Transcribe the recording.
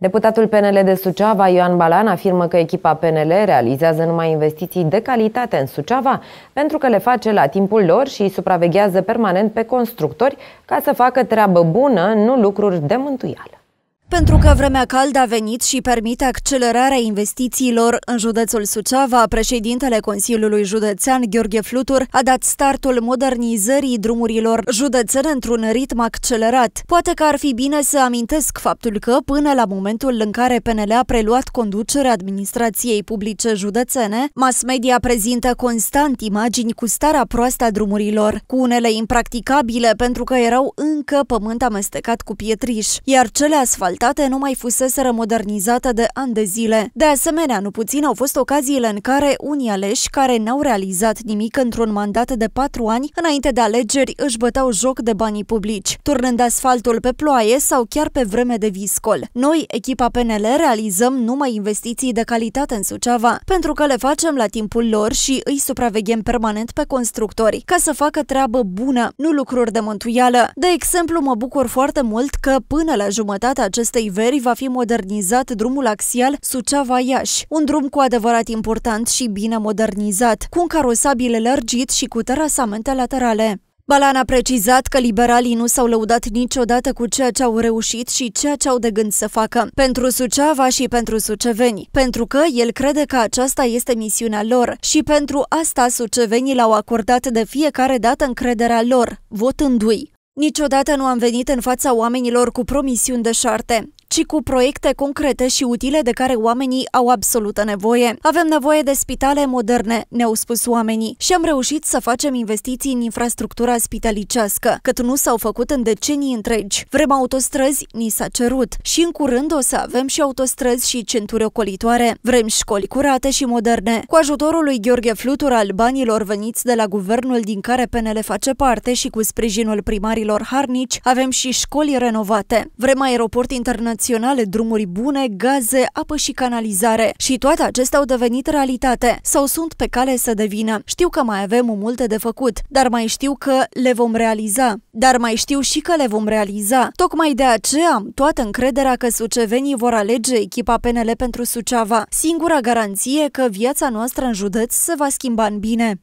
Deputatul PNL de Suceava, Ioan Balan, afirmă că echipa PNL realizează numai investiții de calitate în Suceava pentru că le face la timpul lor și îi supraveghează permanent pe constructori ca să facă treabă bună, nu lucruri de mântuială. Pentru că vremea caldă a venit și permite accelerarea investițiilor în județul Suceava, președintele Consiliului Județean Gheorghe Flutur a dat startul modernizării drumurilor județene într-un ritm accelerat. Poate că ar fi bine să amintesc faptul că, până la momentul în care PNL a preluat conducerea administrației publice județene, mass media prezintă constant imagini cu starea proastă a drumurilor, cu unele impracticabile pentru că erau încă pământ amestecat cu pietriș, iar cele asfalt dezvoltate nu mai fusese modernizate de ani de zile. De asemenea, nu puțin au fost ocaziile în care unii aleși care n-au realizat nimic într-un mandat de patru ani, înainte de alegeri, își băteau joc de banii publici, turnând asfaltul pe ploaie sau chiar pe vreme de viscol. Noi, echipa PNL, realizăm numai investiții de calitate în Suceava, pentru că le facem la timpul lor și îi supraveghem permanent pe constructori, ca să facă treabă bună, nu lucruri de mântuială. De exemplu, mă bucur foarte mult că până la jumătatea acestui acestei veri va fi modernizat drumul axial Suceava-Iași, un drum cu adevărat important și bine modernizat, cu un carosabil lărgit și cu terasamente laterale. Balan a precizat că liberalii nu s-au lăudat niciodată cu ceea ce au reușit și ceea ce au de gând să facă, pentru Suceava și pentru suceveni, pentru că el crede că aceasta este misiunea lor și pentru asta sucevenii l-au acordat de fiecare dată încrederea lor, votându-i. Niciodată nu am venit în fața oamenilor cu promisiuni de șarte ci cu proiecte concrete și utile de care oamenii au absolută nevoie. Avem nevoie de spitale moderne, ne-au spus oamenii, și am reușit să facem investiții în infrastructura spitalicească, cât nu s-au făcut în decenii întregi. Vrem autostrăzi, ni s-a cerut și în curând o să avem și autostrăzi și centuri ocolitoare. Vrem școli curate și moderne. Cu ajutorul lui Gheorghe Flutur al banilor veniți de la guvernul din care PNL face parte și cu sprijinul primarilor harnici, avem și școli renovate. Vrem aeroport internațional naționale, drumuri bune, gaze, apă și canalizare. Și toate acestea au devenit realitate sau sunt pe cale să devină. Știu că mai avem multe de făcut, dar mai știu că le vom realiza. Dar mai știu și că le vom realiza. Tocmai de aceea am toată încrederea că sucevenii vor alege echipa PNL pentru Suceava. Singura garanție că viața noastră în județ se va schimba în bine.